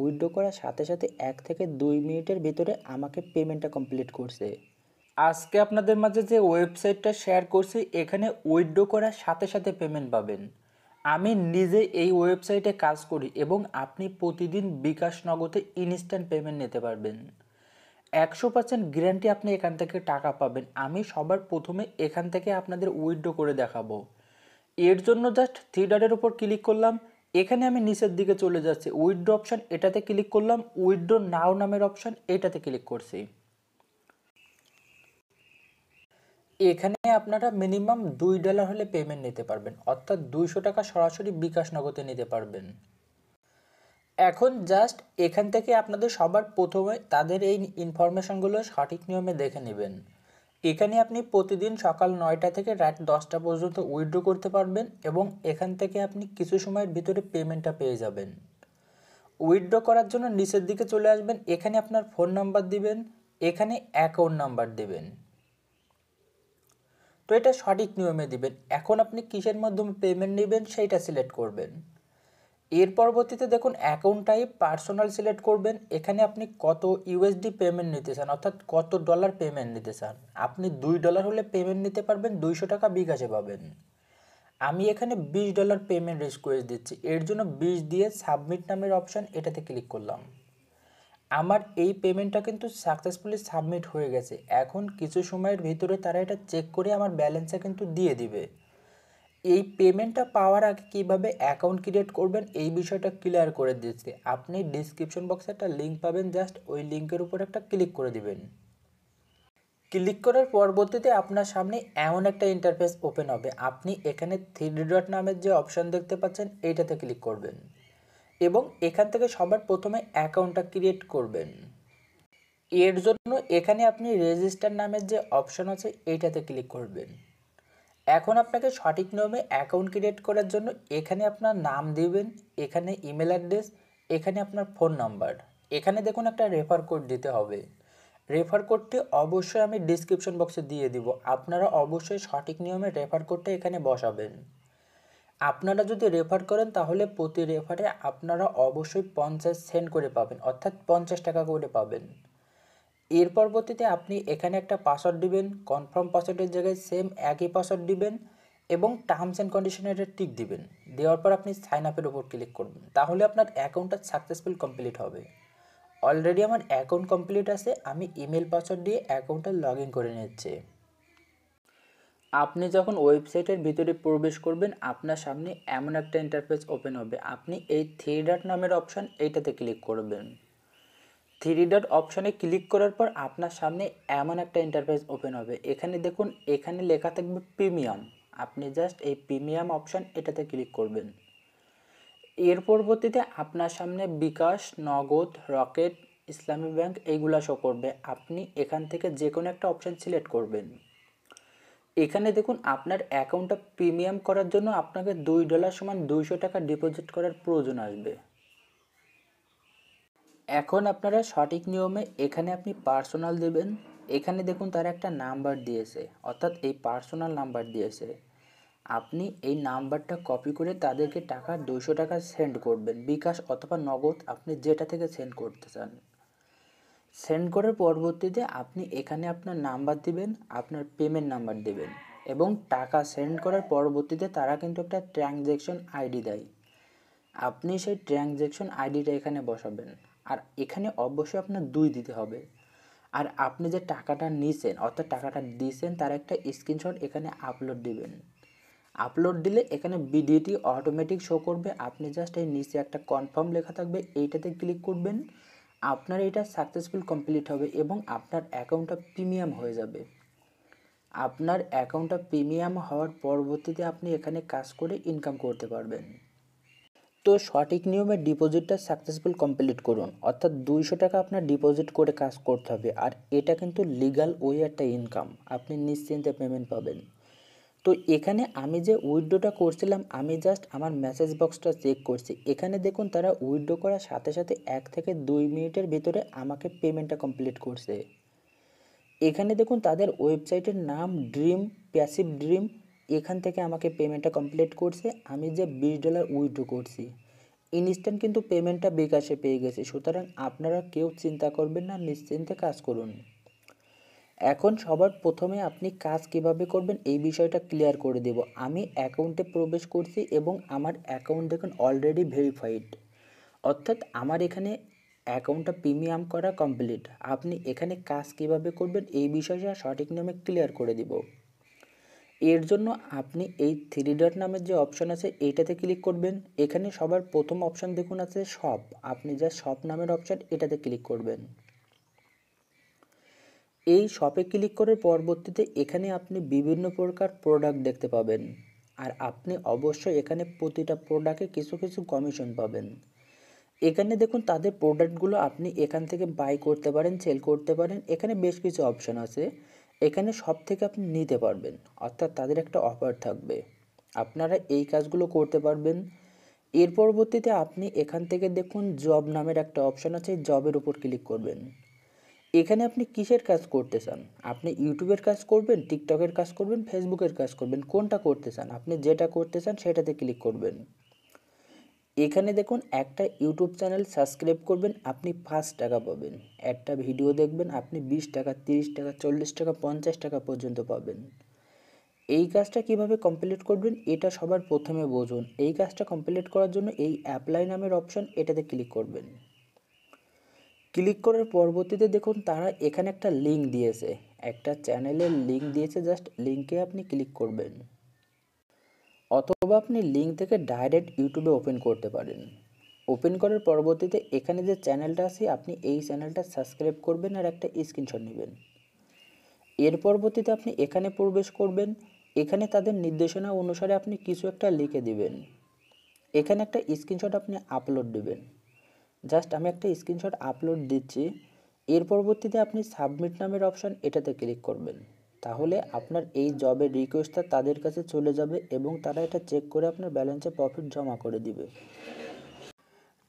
withdraw করার সাথে সাথে এক থেকে দুই মিনিটের ভিতরে আমাকে পেমেন্টটা কমপ্লিট করছে আজকে আপনাদের মাঝে যে ওয়েবসাইটটা শেয়ার করছি এখানে উইড্রো করার সাথে সাথে পেমেন্ট পাবেন আমি নিজে এই ওয়েবসাইটে কাজ করি এবং আপনি প্রতিদিন বিকাশ নগদে ইনস্ট্যান্ট পেমেন্ট নিতে পারবেন একশো পার্সেন্ট গ্যারান্টি আপনি এখান থেকে টাকা পাবেন আমি সবার প্রথমে এখান থেকে আপনাদের উইড্রো করে দেখাবো এর জন্য জাস্ট থ্রি ডটের উপর ক্লিক করলাম এখানে আমি নিচের দিকে চলে যাচ্ছি উইড্রো অপশান এটাতে ক্লিক করলাম উইড্রো নাও নামের অপশান এটাতে ক্লিক করছি এখানে আপনারা মিনিমাম দুই ডলার হলে পেমেন্ট নিতে পারবেন অর্থাৎ দুইশো টাকা সরাসরি বিকাশ নগদে নিতে পারবেন এখন জাস্ট এখান থেকে আপনাদের সবার প্রথমে তাদের এই ইনফরমেশনগুলো সঠিক নিয়মে দেখে নেবেন এখানে আপনি প্রতিদিন সকাল নয়টা থেকে রাত দশটা পর্যন্ত উইড্রো করতে পারবেন এবং এখান থেকে আপনি কিছু সময়ের ভিতরে পেমেন্টটা পেয়ে যাবেন উইড্রো করার জন্য নিচের দিকে চলে আসবেন এখানে আপনার ফোন নাম্বার দিবেন এখানে অ্যাকাউন্ট নাম্বার দেবেন তো এটা সঠিক নিয়মে দিবেন এখন আপনি কিসের মাধ্যমে পেমেন্ট নেবেন সেইটা সিলেক্ট করবেন এর পরবর্তীতে দেখুন অ্যাকাউন্ট টাইপ পার্সোনাল সিলেক্ট করবেন এখানে আপনি কত ইউএসডি পেমেন্ট নিতে চান অর্থাৎ কত ডলার পেমেন্ট নিতে চান আপনি দুই ডলার হলে পেমেন্ট নিতে পারবেন দুইশো টাকা বিঘাসে পাবেন আমি এখানে বিশ ডলার পেমেন্ট রিকোয়েস্ট দিচ্ছি এর জন্য বিশ দিয়ে সাবমিট নামের অপশান এটাতে ক্লিক করলাম আমার এই পেমেন্টটা কিন্তু সাকসেসফুলি সাবমিট হয়ে গেছে এখন কিছু সময়ের ভিতরে তারা এটা চেক করে আমার ব্যালেন্সটা কিন্তু দিয়ে দিবে এই পেমেন্টটা পাওয়ার আগে কীভাবে অ্যাকাউন্ট ক্রিয়েট করবেন এই বিষয়টা ক্লিয়ার করে দিচ্ছে আপনি ডিসক্রিপশন বক্সে একটা লিঙ্ক পাবেন জাস্ট ওই লিঙ্কের উপর একটা ক্লিক করে দিবেন ক্লিক করার পরবর্তীতে আপনার সামনে এমন একটা ইন্টারফেস ওপেন হবে আপনি এখানে থ্রি ডট নামের যে অপশান দেখতে পাচ্ছেন এইটাতে ক্লিক করবেন এবং এখান থেকে সবার প্রথমে অ্যাকাউন্টটা ক্রিয়েট করবেন এর জন্য এখানে আপনি রেজিস্টার নামের যে অপশান আছে এইটাতে ক্লিক করবেন এখন আপনাকে সঠিক নিয়মে অ্যাকাউন্ট ক্রিয়েট করার জন্য এখানে আপনার নাম দিবেন এখানে ইমেল অ্যাড্রেস এখানে আপনার ফোন নাম্বার এখানে দেখুন একটা রেফার কোড দিতে হবে রেফার কোডটি অবশ্যই আমি ডিসক্রিপশন বক্সে দিয়ে দিব আপনারা অবশ্যই সঠিক নিয়মে রেফার কোডটা এখানে বসাবেন আপনারা যদি রেফার করেন তাহলে প্রতি রেফারে আপনারা অবশ্যই পঞ্চাশ সেন্ট করে পাবেন অর্থাৎ পঞ্চাশ টাকা করে পাবেন এর পরবর্তীতে আপনি এখানে একটা পাসওয়ার্ড দিবেন কনফার্ম পাসওয়ার্ডের জায়গায় সেম একই পাসওয়ার্ড দিবেন এবং টার্মস অ্যান্ড কন্ডিশনের টিক দিবেন দেওয়ার পর আপনি সাইন আপের উপর ক্লিক করবেন তাহলে আপনার অ্যাকাউন্টটা সাকসেসফুল কমপ্লিট হবে অলরেডি আমার অ্যাকাউন্ট কমপ্লিট আছে আমি ইমেল পাসওয়ার্ড দিয়ে অ্যাকাউন্টটা লগ করে নিচ্ছে আপনি যখন ওয়েবসাইটের ভিতরে প্রবেশ করবেন আপনার সামনে এমন একটা ইন্টারফেস ওপেন হবে আপনি এই থ্রি ডট নামের অপশান এইটাতে ক্লিক করবেন থ্রি ডট অপশানে ক্লিক করার পর আপনার সামনে এমন একটা ইন্টারফেস ওপেন হবে এখানে দেখুন এখানে লেখা থাকবে প্রিমিয়াম আপনি জাস্ট এই প্রিমিয়াম অপশান এটাতে ক্লিক করবেন এর পরবর্তীতে আপনার সামনে বিকাশ নগদ রকেট ইসলামী ব্যাংক এইগুলা শো করবে আপনি এখান থেকে যে কোনো একটা অপশান সিলেক্ট করবেন এখানে দেখুন আপনার অ্যাকাউন্টটা প্রিমিয়াম করার জন্য আপনাকে দুই ডলার সমান দুইশো টাকা ডিপোজিট করার প্রয়োজন আসবে এখন আপনারা সঠিক নিয়মে এখানে আপনি পার্সোনাল দেবেন এখানে দেখুন তার একটা নাম্বার দিয়েছে অর্থাৎ এই পার্সোনাল নাম্বার দিয়েছে আপনি এই নাম্বারটা কপি করে তাদেরকে টাকা দুশো টাকা সেন্ড করবেন বিকাশ অথবা নগদ আপনি যেটা থেকে সেন্ড করতে চান সেন্ড করার পরবর্তীতে আপনি এখানে আপনার নাম্বার দিবেন আপনার পেমেন্ট নাম্বার দেবেন এবং টাকা সেন্ড করার পরবর্তীতে তারা কিন্তু একটা ট্রানজ্যাকশন আইডি দেয় আপনি সেই ট্রানজ্যাকশন আইডিটা এখানে বসাবেন আর এখানে অবশ্যই আপনার দুই দিতে হবে আর আপনি যে টাকাটা নিছেন অর্থাৎ টাকাটা দিয়েছেন তার একটা স্ক্রিনশট এখানে আপলোড দিবেন আপলোড দিলে এখানে ভিডিওটি অটোমেটিক শো করবে আপনি জাস্ট এই নিচে একটা কনফার্ম লেখা থাকবে এইটাতে ক্লিক করবেন আপনার এটা সাকসেসফুল কমপ্লিট হবে এবং আপনার অ্যাকাউন্টটা প্রিমিয়াম হয়ে যাবে আপনার অ্যাকাউন্টটা প্রিমিয়াম হওয়ার পরবর্তীতে আপনি এখানে কাজ করে ইনকাম করতে পারবেন তো সঠিক নিয়মে ডিপোজিটটা সাকসেসফুল কমপ্লিট করুন অর্থাৎ দুইশো টাকা আপনার ডিপোজিট করে কাজ করতে হবে আর এটা কিন্তু লিগাল ওই একটা ইনকাম আপনি নিশ্চিন্তে পেমেন্ট পাবেন তো এখানে আমি যে উইড্রোটা করছিলাম আমি জাস্ট আমার মেসেজ বক্সটা চেক করছি এখানে দেখুন তারা উইড্রো করার সাথে সাথে এক থেকে দুই মিনিটের ভিতরে আমাকে পেমেন্টটা কমপ্লিট করছে এখানে দেখুন তাদের ওয়েবসাইটের নাম ড্রিম প্যাসিভ ড্রিম এখান থেকে আমাকে পেমেন্টটা কমপ্লিট করছে আমি যে বিশ ডলার উইথড্রো করছি ইনস্ট্যান্ট কিন্তু পেমেন্টটা বিকাশে পেয়ে গেছে সুতরাং আপনারা কেউ চিন্তা করবেন না নিশ্চিন্তে কাজ করুন এখন সবার প্রথমে আপনি কাজ কিভাবে করবেন এই বিষয়টা ক্লিয়ার করে দেব আমি অ্যাকাউন্টে প্রবেশ করছি এবং আমার অ্যাকাউন্ট দেখুন অলরেডি ভেরিফাইড অর্থাৎ আমার এখানে অ্যাকাউন্টটা প্রিমিয়াম করা কমপ্লিট আপনি এখানে কাজ কিভাবে করবেন এই বিষয়টা সঠিক নামে ক্লিয়ার করে দেবো এর জন্য আপনি এই থ্রি ডট নামের যে অপশন আছে এইটাতে ক্লিক করবেন এখানে সবার প্রথম অপশন দেখুন আছে শপ আপনি যা শপ নামের অপশন এটাতে ক্লিক করবেন এই শপে ক্লিক করার পরবর্তীতে এখানে আপনি বিভিন্ন প্রকার প্রোডাক্ট দেখতে পাবেন আর আপনি অবশ্যই এখানে প্রতিটা প্রোডাক্টে কিছু কিছু কমিশন পাবেন এখানে দেখুন তাদের প্রোডাক্টগুলো আপনি এখান থেকে বাই করতে পারেন সেল করতে পারেন এখানে বেশ কিছু অপশন আছে এখানে সব থেকে আপনি নিতে পারবেন অর্থাৎ তাদের একটা অফার থাকবে আপনারা এই কাজগুলো করতে পারবেন এর পরবর্তীতে আপনি এখান থেকে দেখুন জব নামের একটা অপশান আছে জবের উপর ক্লিক করবেন এখানে আপনি কিসের কাজ করতে চান আপনি ইউটিউবের কাজ করবেন টিকটকের কাজ করবেন ফেসবুকের কাজ করবেন কোনটা করতে চান আপনি যেটা করতে চান সেটাতে ক্লিক করবেন এখানে দেখুন একটা ইউটিউব চ্যানেল সাবস্ক্রাইব করবেন আপনি পাঁচ টাকা পাবেন একটা ভিডিও দেখবেন আপনি বিশ টাকা তিরিশ টাকা চল্লিশ টাকা পঞ্চাশ টাকা পর্যন্ত পাবেন এই কাজটা কিভাবে কমপ্লিট করবেন এটা সবার প্রথমে বোঝুন এই কাজটা কমপ্লিট করার জন্য এই অ্যাপ্লাই নামের অপশন এটাতে ক্লিক করবেন ক্লিক করার পরবর্তীতে দেখুন তারা এখানে একটা লিঙ্ক দিয়েছে একটা চ্যানেলের লিঙ্ক দিয়েছে জাস্ট লিঙ্কে আপনি ক্লিক করবেন অথবা আপনি লিঙ্ক থেকে ডাইরেক্ট ইউটিউবে ওপেন করতে পারেন ওপেন করার পরবর্তীতে এখানে যে চ্যানেলটা আছে আপনি এই চ্যানেলটা সাবস্ক্রাইব করবেন আর একটা স্ক্রিনশট নেবেন এর পরবর্তীতে আপনি এখানে প্রবেশ করবেন এখানে তাদের নির্দেশনা অনুসারে আপনি কিছু একটা লিখে দিবেন এখানে একটা স্ক্রিনশট আপনি আপলোড দেবেন জাস্ট আমি একটা স্ক্রিনশট আপলোড দিচ্ছি এর পরবর্তীতে আপনি সাবমিট নামের অপশান এটাতে ক্লিক করবেন তাহলে আপনার এই জবের রিকোয়েস্টটা তাদের কাছে চলে যাবে এবং তারা এটা চেক করে আপনার ব্যালেন্সে প্রফিট জমা করে দিবে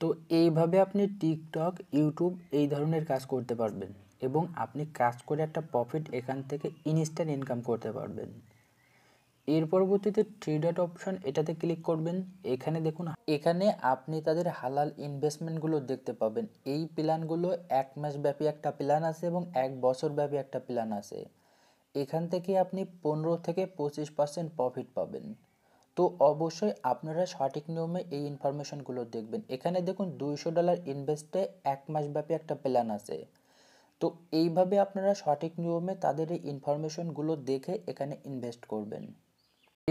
তো এইভাবে আপনি টিকটক ইউটিউব এই ধরনের কাজ করতে পারবেন এবং আপনি কাজ করে একটা প্রফিট এখান থেকে ইনস্ট্যান্ট ইনকাম করতে পারবেন এর পরবর্তীতে থ্রি ডট অপশন এটাতে ক্লিক করবেন এখানে দেখুন এখানে আপনি তাদের হালাল ইনভেস্টমেন্টগুলো দেখতে পাবেন এই প্ল্যানগুলো এক মাস ব্যাপী একটা প্ল্যান আছে এবং এক বছর ব্যাপী একটা প্ল্যান আছে এখান থেকে আপনি পনেরো থেকে পঁচিশ পার্সেন্ট প্রফিট পাবেন তো অবশ্যই আপনারা সঠিক নিয়মে এই ইনফরমেশনগুলো দেখবেন এখানে দেখুন দুইশো ডলার ইনভেস্টে এক মাস ব্যাপী একটা প্ল্যান আছে তো এইভাবে আপনারা সঠিক নিয়মে তাদের এই ইনফরমেশনগুলো দেখে এখানে ইনভেস্ট করবেন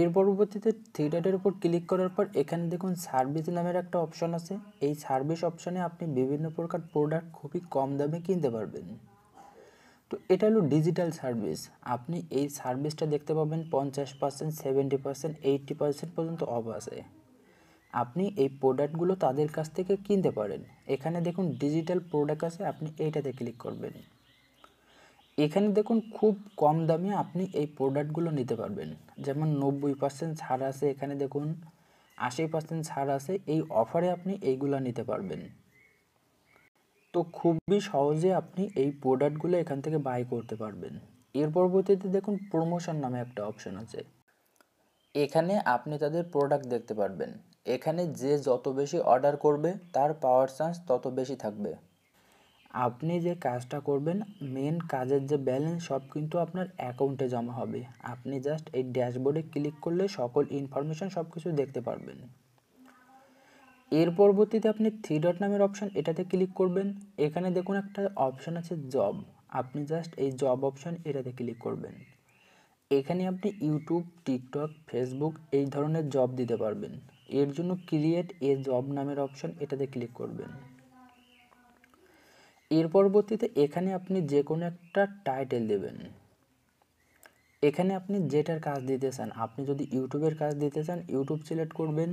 এর পরবর্তীতে থিয়েটারের উপর ক্লিক করার পর এখানে দেখুন সার্ভিস নামের একটা অপশন আছে এই সার্ভিস অপশনে আপনি বিভিন্ন প্রকার প্রোডাক্ট খুবই কম দামে কিনতে পারবেন তো এটা হলো ডিজিটাল সার্ভিস আপনি এই সার্ভিসটা দেখতে পাবেন পঞ্চাশ percent seventy percent eighty percent পর্যন্ত অফ আছে আপনি এই প্রোডাক্টগুলো তাদের কাছ থেকে কিনতে পারেন এখানে দেখুন ডিজিটাল প্রোডাক্ট আছে আপনি এইটাতে ক্লিক করবেন এখানে দেখুন খুব কম দামে আপনি এই প্রোডাক্টগুলো নিতে পারবেন যেমন নব্বই পার্সেন্ট ছাড় আছে এখানে দেখুন আশি পার্সেন্ট ছাড় আছে এই অফারে আপনি এইগুলো নিতে পারবেন তো খুবই সহজে আপনি এই প্রোডাক্টগুলো এখান থেকে বাই করতে পারবেন এর পরবর্তীতে দেখুন প্রমোশন নামে একটা অপশন আছে এখানে আপনি তাদের প্রোডাক্ট দেখতে পারবেন এখানে যে যত বেশি অর্ডার করবে তার পাওয়ার চান্স তত বেশি থাকবে আপনি যে কাজটা করবেন মেন কাজের যে ব্যালেন্স সব কিন্তু আপনার অ্যাকাউন্টে জমা হবে আপনি জাস্ট এই ড্যাশবোর্ডে ক্লিক করলে সকল ইনফরমেশন সব কিছু দেখতে পারবেন এর পরবর্তীতে আপনি থ্রি ডট নামের অপশান এটাতে ক্লিক করবেন এখানে দেখুন একটা অপশান আছে জব আপনি জাস্ট এই জব অপশান এটাতে ক্লিক করবেন এখানে আপনি ইউটিউব টিকটক ফেসবুক এই ধরনের জব দিতে পারবেন এর জন্য ক্রিয়েট এ জব নামের অপশান এটাতে ক্লিক করবেন এর পরবর্তীতে এখানে আপনি যে কোনো একটা টাইটেল দেবেন এখানে আপনি যেটার কাজ দিতে চান আপনি যদি ইউটিউবের কাজ দিতে চান ইউটিউব সিলেক্ট করবেন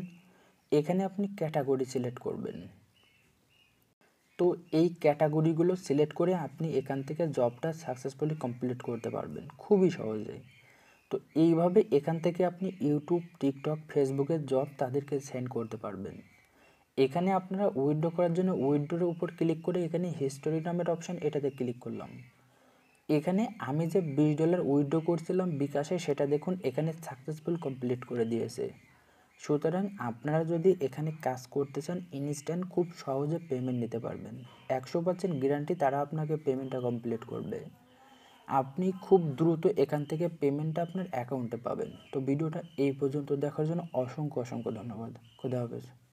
এখানে আপনি ক্যাটাগরি সিলেক্ট করবেন তো এই ক্যাটাগরিগুলো সিলেক্ট করে আপনি এখান থেকে জবটা সাকসেসফুলি কমপ্লিট করতে পারবেন খুবই সহজে তো এইভাবে এখান থেকে আপনি ইউটিউব টিকটক ফেসবুকের জব তাদেরকে সেন্ড করতে পারবেন এখানে আপনারা উইড্রো করার জন্য উইড্রোর উপর ক্লিক করে এখানে হিস্টোরি নামের অপশান এটাতে ক্লিক করলাম এখানে আমি যে বিশ ডলার উইড্রো করছিলাম বিকাশে সেটা দেখুন এখানে সাকসেসফুল কমপ্লিট করে দিয়েছে সুতরাং আপনারা যদি এখানে কাজ করতে চান ইনস্ট্যান্ট খুব সহজে পেমেন্ট নিতে পারবেন একশো পার্সেন্ট গ্যারান্টি তারা আপনাকে পেমেন্টটা কমপ্লিট করবে আপনি খুব দ্রুত এখান থেকে পেমেন্টটা আপনার অ্যাকাউন্টে পাবেন তো ভিডিওটা এই পর্যন্ত দেখার জন্য অসংখ্য অসংখ্য ধন্যবাদ খুদা হাফেজ